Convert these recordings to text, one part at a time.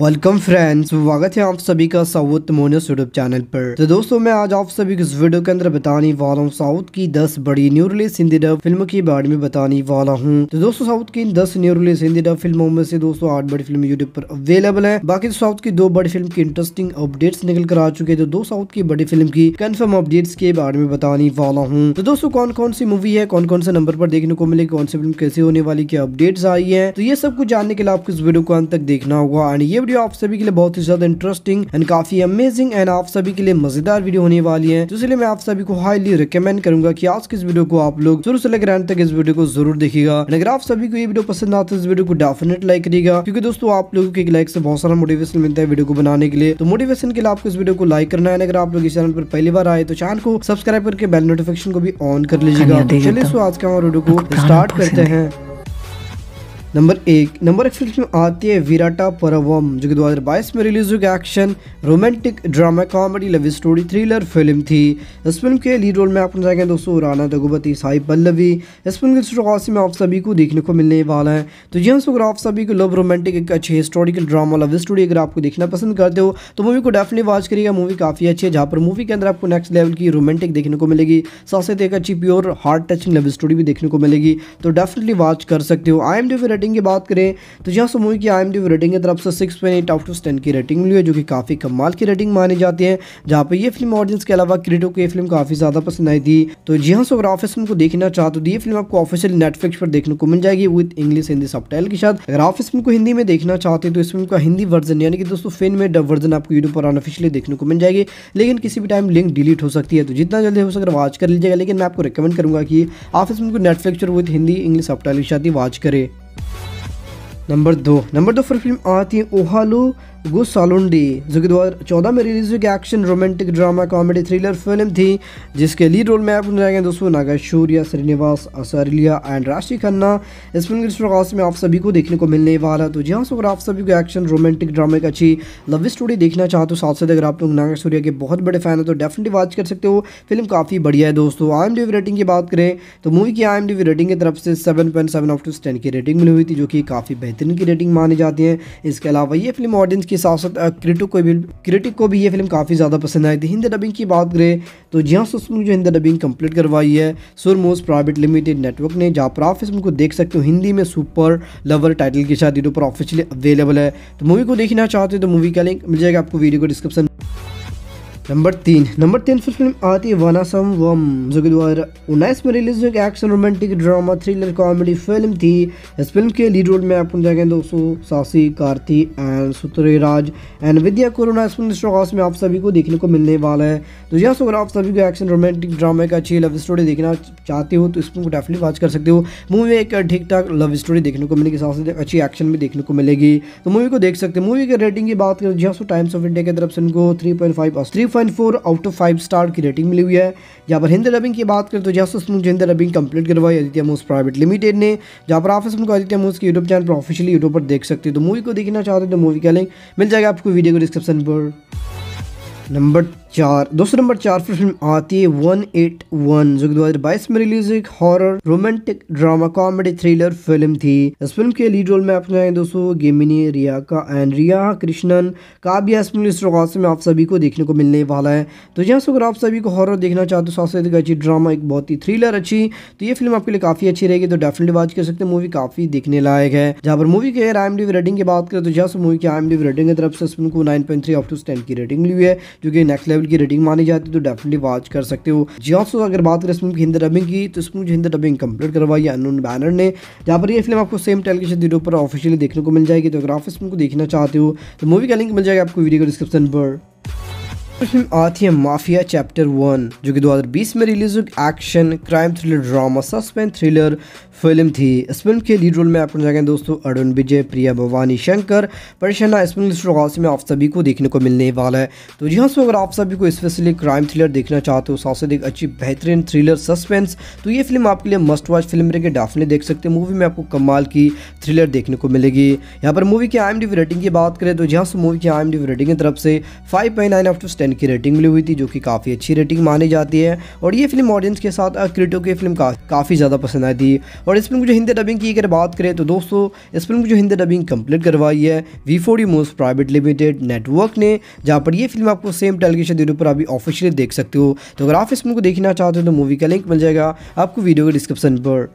welcome friends स्वागत है आप सभी का साउथ मोनस यूट्यूब चैनल पर तो दोस्तों मैं आज आप सभी को इस वीडियो के अंदर बताने वाला हूँ साउथ की 10 बड़ी new release Hindi dub film के बारे में बताने वाला हूँ तो दोस्तों साउथ की 10 न्यू रिलीज हिंदी डब फिल्मों में से दोस्तों आठ बड़ी फिल्म यूट्यूब पर अवेलेबल है बाकी तो साउथ की दो बड़ी फिल्म की इंटरेस्टिंग अपडेट्स निकल कर आ चुके हैं तो दो साउथ की बड़ी फिल्म की कन्फर्म अपडेट्स के बारे में बताने वाला हूँ तो दोस्तों कौन कौन सी मूवी है कौन कौन से नंबर पर देखने को मिले कौन सी फिल्म कैसे होने वाली क्या अपडेट्स आई है तो ये सब कुछ जानने के लिए आपको इस वीडियो को अंत तक देखना होगा एंड ये वीडियो आप सभी के लिए बहुत ही ज्यादा इंटरेस्टिंग एंड काफी अमेजिंग एंड आप सभी के लिए मजेदार वीडियो होने वाली है तो इसलिए मैं आप सभी को हाईली रिकमेंड करूंगा की आज की इस वीडियो को आप लोग शुरू से लेकर एंड तक इस वीडियो को जरूर देखेगा अगर आप सभी को ये वीडियो पसंद आता है इस वीडियो को डेफिनेट लाइक करेगा क्योंकि दोस्तों आप लोगों के लाइक से बहुत सारा मोटिवेशन मिलता है वीडियो को बनाने के लिए तो मोटिवेशन के लिए आपको इस वीडियो को लाइक करना है अगर आप लोग इस चैनल पर पहली बार आए तो चैनल को सब्सक्राइब करके बेल नोटिफिकेशन को भी ऑन कर लीजिएगा चलिए आज का हमारे वीडियो को स्टार्ट करते हैं नंबर एक नंबर एक फिल्म में आती है विराटा परवम जो कि 2022 में रिलीज हुई action romantic drama comedy love story thriller film थी इस फिल्म के लीड रोल में आप जाएंगे दोस्तों राना रघुपति साई पल्लवी इस फिल्म के शुरुआत में आप सभी को देखने को मिलने वाला है तो यह अगर आप सभी को लव रोमांटिक एक अच्छे हिस्टोरिकल ड्रामा लव स्टोरी अगर आपको देखना पसंद करते हो तो मूवी को डेफिनेटली वॉच करिएगा मूवी काफ़ी अच्छी है जहाँ पर मूवी के अंदर आपको नेक्स्ट लेवल की रोमांटिक देखने को मिलेगी साथ साथ एक अच्छी pure heart touching love story भी देखने को मिलेगी तो डेफिनेटली वॉच कर सकते हो आई एम डी रेटिंग की बात करें तो यहाँ से मूवी की आई एम डी रेटिंग की तरफ से six point eight out of ten की रेटिंग मिली है जो कि काफ़ी कमाल की रेटिंग मानी जाती है जहाँ पर ये फिल्म ऑडियंस के अलावा क्रिटो को ये फिल्म काफ़ी ज़्यादा पसंद आई थी तो जी हाँ अगर आप इस फिल्म को देखना चाहते तो ये फिल्म आपको ऑफिशियल नेटफ्लिक्स पर देखने को मिल जाएगी विद इंग्लिश हिंदी सब के साथ अगर आप इस फिल्म को हिंदी में देखना चाहते हैं तो इस फिल्म का हिंदी वर्जन यानी कि दोस्तों फिन में डब वर्जन आपको यूट्यूब पर अनऑफिशियली देखने को मिल जाएगी लेकिन किसी भी टाइम लिंक डिलीट हो सकती है तो जितना जल्दी हो सके वॉच कर लीजिएगा लेकिन मैं आपको रिकमेंड करूंगा कि आप इस फिल्म को नेटफ्लिक्स पर विद हिंदी इंग्लिश सब के साथ ही वॉच करें नंबर दो नंबर दो पर फिल्म आती है ओहालो गुस सालुंडी जो कि दो चौदह में रिलीज हुई action romantic drama comedy thriller film थी जिसके लीड रोल में आप जाएंगे दोस्तों नागा शूर्या श्रीनिवास असरलिया एंड राशि खन्ना इस फिल्म के प्रकाश में आप सभी को देखने को मिलने वाला है तो जहाँ हाँ अगर आप सभी को एक्शन रोमांटिक ड्रामा की अच्छी लव स्टोरी देखना चाहते हो साथ साथ अगर आप लोग नागा सूर्या के बहुत बड़े फैन हैं तो डेफिनेटली वॉच कर सकते हो फिल्म काफ़ी बढ़िया है दोस्तों आई एम रेटिंग की बात करें तो मूवी की आई एम रेटिंग की तरफ से seven point seven of to ten की रेटिंग मिली हुई थी जो कि काफ़ी बेहतरीन की रेटिंग मानी जाती है इसके अलावा ये फिल्म ऑडियंस की के साथ साथ क्रिटिक को भी क्रिटिक को भी ये फिल्म काफ़ी ज़्यादा पसंद आई थी हिंदी डबिंग की बात करें तो जिया उसमें जो हिंदी डबिंग कंप्लीट करवाई है सुरमोस प्राइवेट लिमिटेड नेटवर्क ने जहाँ पर आप फिल्म को देख सकते हो हिंदी में सुपर लवर टाइटल के साथ यूट्यूब पर ऑफिशियली अवेलेबल है तो मूवी को देखना चाहते हो तो मूवी का लिंक मिल जाएगा आपको वीडियो को डिस्क्रिप्शन नंबर तीन नंबर तीन पर फिल्म आती है वनासम वम जो कि दो हज़ार उन्नीस में रिलीज हुई action romantic drama thriller comedy film थी इस फिल्म के लीड रोल में आपको जाएंगे दोस्तों सासी कार्ती एंड सुतरे राज एंड विद्या कोरोना इस फिल्म में आप सभी को देखने को मिलने वाला है तो यहाँ से अगर आप सभी को एक्शन रोमांटिक ड्रामा का अच्छी लव स्टोरी देखना चाहते हो तो इस फिल्म को डेफिनेट वॉच कर सकते हो मूवी में एक ठीक ठाक लव स्टोरी देखने को मिलेगी साथ साथ अच्छी एक्शन भी देखने को मिलेगी तो मूवी को देख सकते हैं मूवी के रेटिंग की बात करें जी टाइम्स ऑफ इंडिया की तरफ से इनको three point five three 4.4 out of 5 star की रेटिंग मिली हुई है जहाँ पर हिंदी डबिंग की बात करें तो जैसस मुझे हिंदी डबिंग कंप्लीट करवाई आदित्य मोस प्राइवेट लिमिटेड ने जहाँ पर आप इस को आदित्य मोस के यूट्यूब चैनल पर ऑफिशियली यूट्यूब पर देख सकते हैं तो मूवी को देखना चाहते हैं तो मूवी का लिंक मिल जाएगा आपको वीडियो को डिस्क्रिप्शन पर नंबर चार दूसरे नंबर चार पर फिल्म आती है वन एट वन जो दो हजार बाईस में रिलीज एक horror romantic drama comedy thriller film थी इस फिल्म के लीड रोल में आप जाए दोस्तों गेमिनी रियाका एंड रिया कृष्णन का काव्या इसमें में आप सभी को देखने को मिलने वाला है तो यहाँ से अगर आप सभी को हॉर देखना चाहते हो तो साथ साथ अच्छी ड्रामा एक बहुत ही थ्रिलर अच्छी तो ये फिल्म आपके लिए काफी अच्छी रहेगी तो डेफिनेटली बात कर सकते हैं मूवी काफी देखने लायक है जहाँ पर मूवी के अगर आई एम रेटिंग की बात करें तो जहाँ से मूवी की आई एम रेटिंग की तरफ से फिल्म को nine point three of to ten की रेटिंग ली हुई है जो कि नेक्स्ट लेवल की रेटिंग मानी जाती है तो डेफिनेटली वॉच कर सकते हो जी ऑल्सो अगर बात करें इस हिंदी डबिंग की तो इस हिंदी डबिंग कंप्लीट करवाई है अनून बैनर ने जहाँ पर यह फिल्म आपको सेम टाइल के वीडियो पर ऑफिशियली देखने को मिल जाएगी तो अगर आप इस मूवी को देखना चाहते हो तो मूवी का लिंक मिल जाएगा आपको वीडियो को डिस्क्रिप्शन पर फिल्म आती है माफिया चैप्टर वन जो कि 2020 में रिलीज हुई action crime thriller drama suspense thriller film थी इस फिल्म के लीड रोल में आप जाएंगे दोस्तों अरुण विजय प्रिया भवानी शंकर परेशाना इस फिल्म लिस्ट में आप सभी को देखने को मिलने वाला है तो जी हाँ सो अगर आप सभी को स्पेशली क्राइम थ्रिलर देखना चाहते हो सबसे अधिक अच्छी बेहतरीन थ्रिलर सस्पेंस तो ये फिल्म आपके लिए मस्ट वॉच फिल्म रहेगी डेफिनेट देख सकते हैं मूवी में आपको कमाल की थ्रिलर देखने को मिलेगी यहाँ पर मूवी की आई रेटिंग की बात करें तो जी हाँ सो मूवी की आई रेटिंग की तरफ से फाइव पॉइंट नाइन टेन की रेटिंग मिली हुई थी जो कि काफ़ी अच्छी रेटिंग मानी जाती है और ये फिल्म ऑडियंस के साथ क्रिटो की फिल्म का, काफ़ी ज़्यादा पसंद आई थी और इस फिल्म की जो हिंदी डबिंग की अगर बात करें तो दोस्तों इस फिल्म की जो हिंदी डबिंग कम्प्लीट करवाई है वी फोर मोस्ट प्राइवेट लिमिटेड नेटवर्क ने जहाँ पर यह फिल्म आपको सेम टेलीविजन वीडियो पर अभी ऑफिशियली देख सकते हो तो अगर आप इस फिल्म को देखना चाहते हो तो मूवी का लिंक मिल जाएगा आपको वीडियो के डिस्क्रिप्शन पर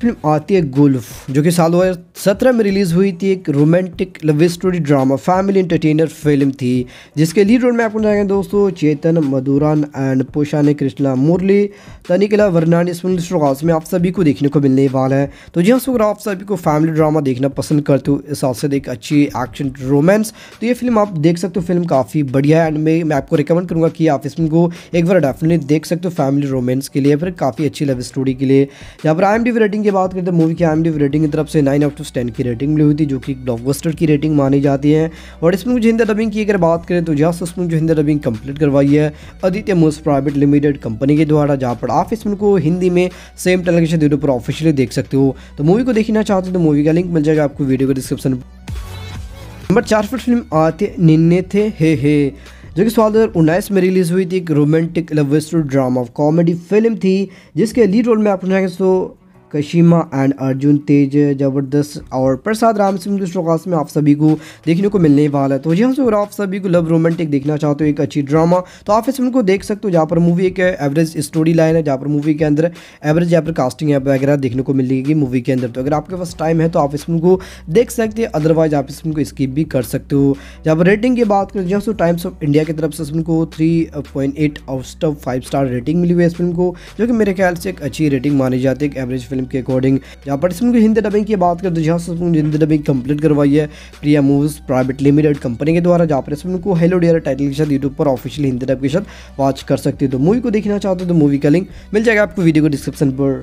फिल्म आती है गुल्फ जो कि साल दो सत्रह में रिलीज़ हुई थी एक romantic love story drama family entertainer film थी जिसके लीड रोल में आपको जाएंगे दोस्तों चेतन मधुरान एंड पोषाने कृष्णा मुरली तनिकला वर्णानी सुनील श्रोगास में आप सभी को देखने को मिलने वाला है तो जी हाँ अगर आप सभी को फैमिली ड्रामा देखना पसंद करते हो इस साथ एक अच्छी एक्शन रोमांस तो ये फिल्म आप देख सकते हो फिल्म काफ़ी बढ़िया है एंड मैं मैं आपको रिकमेंड करूँगा कि आप इस फिल्म को एक बार डेफिनेटली देख सकते हो फैमिली रोमांस के लिए फिर काफ़ी अच्छी लव स्टोरी के लिए यहाँ पर आई एम रेटिंग की बात करते हैं मूवी की आई रेटिंग की तरफ से नाइन आउट ऑफ टेन की रेटिंग मिली हुई थी जो कि ब्लॉकबस्टर की रेटिंग मानी जाती है और इसमें मुझे हिंदी डबिंग की अगर बात करें तो जस्ट उसमें जो हिंदी डबिंग कंप्लीट करवाई है आदित्य मोस्ट प्राइवेट लिमिटेड कंपनी के द्वारा जहाँ पर आप इसमें को हिंदी में सेम टेलीविजन के साथ पर ऑफिशियली देख सकते हो तो मूवी को देखना चाहते हो तो मूवी का लिंक मिल जाएगा आपको वीडियो को डिस्क्रिप्शन नंबर चार पर फिल्म आते निन्ने थे हे हे जो कि साल दो में रिलीज़ हुई थी एक romantic love story drama comedy film थी जिसके लीड रोल में आप जाएंगे तो कशिमा एंड अर्जुन तेज ज़बरदस्त और प्रसाद राम सिंह दूसरों खास में आप सभी को देखने को मिलने वाला है तो जी हाँ, से अगर आप सभी को लव रोमांटिक देखना चाहते हो एक अच्छी ड्रामा तो आप इस फिल्म को देख सकते हो जहाँ पर मूवी एक एवरेज स्टोरी लाइन है जहाँ पर मूवी के अंदर एवरेज यहाँ पर कास्टिंग वगैरह देखने को मिलेगी मूवी के अंदर तो अगर आपके पास टाइम है तो आप इस फिल्म को देख सकते हैं अदरवाइज आप इस फिल्म को स्किप भी कर सकते हो जहाँ पर रेटिंग की बात करें जहाँ टाइम्स ऑफ इंडिया की तरफ से फिल्म को three point eight out of five star rating मिली हुई है इस फिल्म को जो कि मेरे ख्याल से एक अच्छी रेटिंग मानी जाती है एक एवरेज फिल्म फिल्म के अकॉर्डिंग जहाँ पर इसमें हिंदी डबिंग की बात करते जहाँ से हिंदी डबिंग कंप्लीट करवाई है Priya movies private limited company के द्वारा जहाँ पर इसमें उनको हेलो डियर टाइटल के साथ यूट्यूब पर ऑफिशियल हिंदी डब के साथ वॉच कर सकते हो तो मूवी को देखना चाहते हो तो मूवी का लिंक मिल जाएगा आपको वीडियो को डिस्क्रिप्शन पर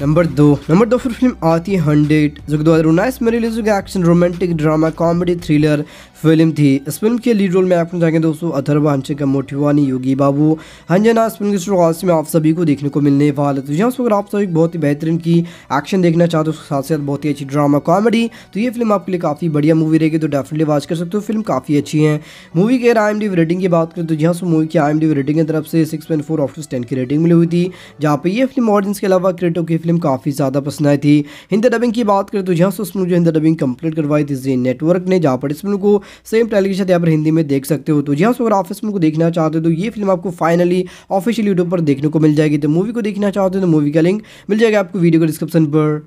नंबर दो नंबर दो फिर फिल्म आती है हंड्रेड जो कि दो हज़ार उन्नीस में रिलीज हुई action romantic drama comedy thriller film थी इस फिल्म के लीड रोल में आपको जाएंगे दोस्तों अथर्वा का मोटिवानी योगी बाबू हंजना इस फिल्म की शुरुआत में आप सभी को देखने को मिलने वाले तो यहाँ अगर आप सभी बहुत ही बेहतरीन की एक्शन देखना चाहते हो उसके साथ साथ बहुत ही अच्छी ड्रामा कॉमेडी तो ये फिल्म आपके लिए काफ़ी बढ़िया मूवी रहेगी तो डेफिनेटली वॉच कर सकते हो फिल्म काफ़ी अच्छी है मूवी के आई रेटिंग की बात करें तो यहाँ से मूवी की आई रेटिंग की तरफ से six point four of ten की रेटिंग मिली हुई थी जहाँ पर यह फिल्म ऑडियंस के अलावा क्रिएटो की फिल्म काफ़ी ज़्यादा पसंद आई थी हिंदी डबिंग की बात करें तो यहाँ से उसमें जो हिंदी डबिंग कंप्लीट करवाई थी जी नेटवर्क ने जहाँ पर इस फिल्म को सेम टाइल के साथ यहाँ पर हिंदी में देख सकते हो तो जी हाँ अगर ऑफिस में को देखना चाहते हो तो ये फिल्म आपको फाइनली ऑफिशियल यूट्यूब पर देखने को मिल जाएगी तो मूवी को देखना चाहते हो तो मूवी का लिंक मिल जाएगा आपको वीडियो को डिस्क्रिप्शन पर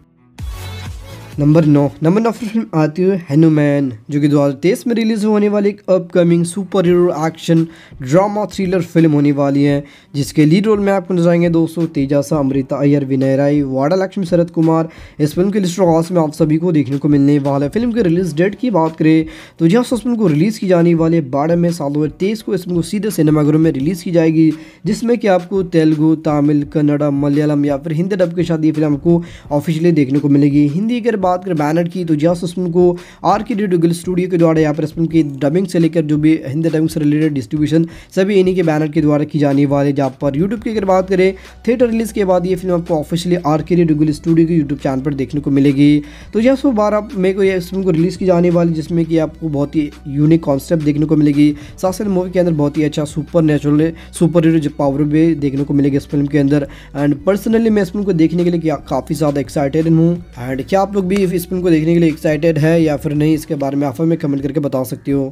नंबर नौ नंबर नौ फिल्म आती है हनुमैन जो कि 2023 में रिलीज़ होने वाली एक upcoming superhero action drama thriller film होने वाली है जिसके लीड रोल में आपको नजर आएंगे दोस्तों तेजासा अमृता अय्यर विनय राय वाडा लक्ष्मी शरद कुमार इस फिल्म के लिस्ट ऑफ में आप सभी को देखने को मिलने वाला है फिल्म के रिलीज डेट की बात करें तो जहाँ उस फिल्म को रिलीज़ की जाने वाली है बारह में साल दो को इस फिल्म को सीधे सिनेमाघरों में रिलीज़ की जाएगी जिसमें कि आपको तेलुगु तमिल कन्नड़ा मलयालम या फिर हिंदी डब के साथ ये फिल्म आपको ऑफिशियली देखने को मिलेगी हिंदी अगर बात करें बैनर की तो जियास उसमें को आर के रेडियो स्टूडियो के द्वारा यहाँ पर इस की डबिंग से लेकर जो भी हिंदी डबिंग से रिलेटेड डिस्ट्रीब्यूशन सभी इन्हीं के बैनर के द्वारा की जाने वाले जहाँ पर यूट्यूब की अगर बात करें थिएटर रिलीज़ के बाद ये फिल्म आपको officially R K D studio के यूट्यूब चैनल पर देखने को मिलेगी तो जियास सो बारह मई को यह फिल्म को रिलीज़ की जाने वाली जिसमें कि आपको बहुत ही यूनिक कॉन्सेप्ट देखने को मिलेगी साथ साथ मूवी के अंदर बहुत ही अच्छा supernatural superhero power भी देखने को मिलेगी इस फिल्म के अंदर एंड पर्सनली मैं इस फिल्म को देखने के लिए काफ़ी ज़्यादा एक्साइटेड हूँ एंड क्या आप लोग भी इस फिल्म को देखने के लिए एक्साइटेड है या फिर नहीं इसके बारे में आप हमें कमेंट करके बता सकती हो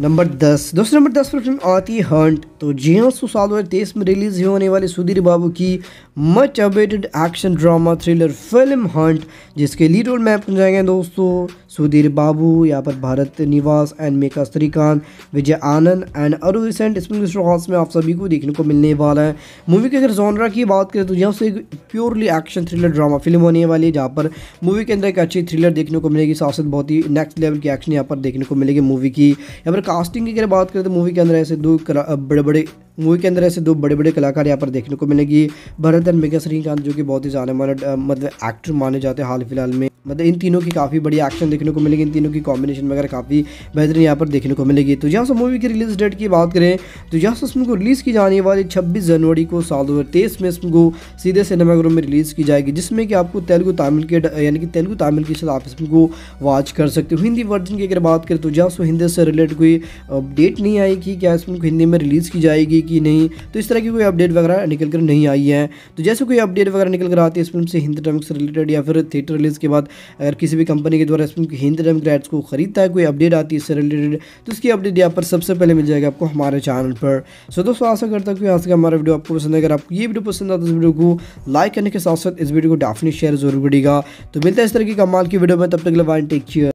नंबर दस दोस्तों नंबर दस पर फिल्म आती हंट तो जी हाँ सौ साल हज़ार तेईस में रिलीज होने वाली सुधीर बाबू की much awaited action drama thriller film hunt जिसके लीड रोल में आपको जाएंगे दोस्तों सुधीर बाबू यहाँ पर भारत निवास एंड मेका श्रीकांत विजय आनंद एंड अरुण रिसेंट स्प्रिंग हॉल्स में आप सभी को देखने को मिलने वाला है मूवी के अगर जॉनरा की बात करें तो यहाँ से एक purely action thriller drama film होने वाली है जहाँ पर मूवी के अंदर एक अच्छी थ्रिलर देखने को मिलेगी साथ साथ बहुत ही नेक्स्ट लेवल की एक्शन यहाँ पर देखने को मिलेगी मूवी की यहाँ पर कास्टिंग की अगर बात करें तो मूवी के अंदर ऐसे दो बड़े बड़े मूवी के अंदर ऐसे दो बड़े बड़े कलाकार यहाँ पर देखने को मिलेगी भरत एंड मेगा श्रीकांत जो कि बहुत ही जाने माने मतलब एक्टर माने जाते हैं हाल फिलहाल में मतलब इन तीनों की काफ़ी बड़ी एक्शन देखने को मिलेगी इन तीनों की कॉम्बिनेशन वगैरह काफ़ी बेहतरीन यहाँ पर देखने को मिलेगी तो यहाँ से मूवी की रिलीज डेट की बात करें तो यहाँ से फिल्म को रिलीज़ की जाने वाली छब्बीस जनवरी को साल दो में इसमें को सीधे सिनेमाघरों में रिलीज़ की जाएगी जिसमें कि आपको तेलुगु तमिल के यानी कि तेलुगु तमिल के साथ आप इसमें को वॉच कर सकते हो हिंदी वर्जन की अगर बात करें तो यहाँ से हिंदी से रिलेटेड कोई अपडेट नहीं आएगी क्या इसमें हिंदी में रिलीज़ की जाएगी कि नहीं तो इस तरह की कोई अपडेट वगैरह निकल कर नहीं आई है तो जैसे कोई अपडेट वगैरह निकल कर आती है इस फिल्म से हिंदी टर्म रिलेटेड या फिर थिएटर रिलीज़ के बाद अगर किसी भी कंपनी के द्वारा इस फिल्म की हिंदी टर्म राइट्स को खरीदता है कोई अपडेट आती है इससे रिलेटेड तो उसकी अपडेट यहाँ पर सबसे पहले मिल जाएगा आपको हमारे चैनल पर सो दोस्तों आशा करता हूँ कि आज का हमारा वीडियो आपको पसंद है अगर आपको ये वीडियो पसंद आता है तो वीडियो को लाइक करने के साथ साथ इस वीडियो को डेफिनेट शेयर जरूर करेगा तो मिलता है इस तरह की कमाल की वीडियो में तब तक लगा टेक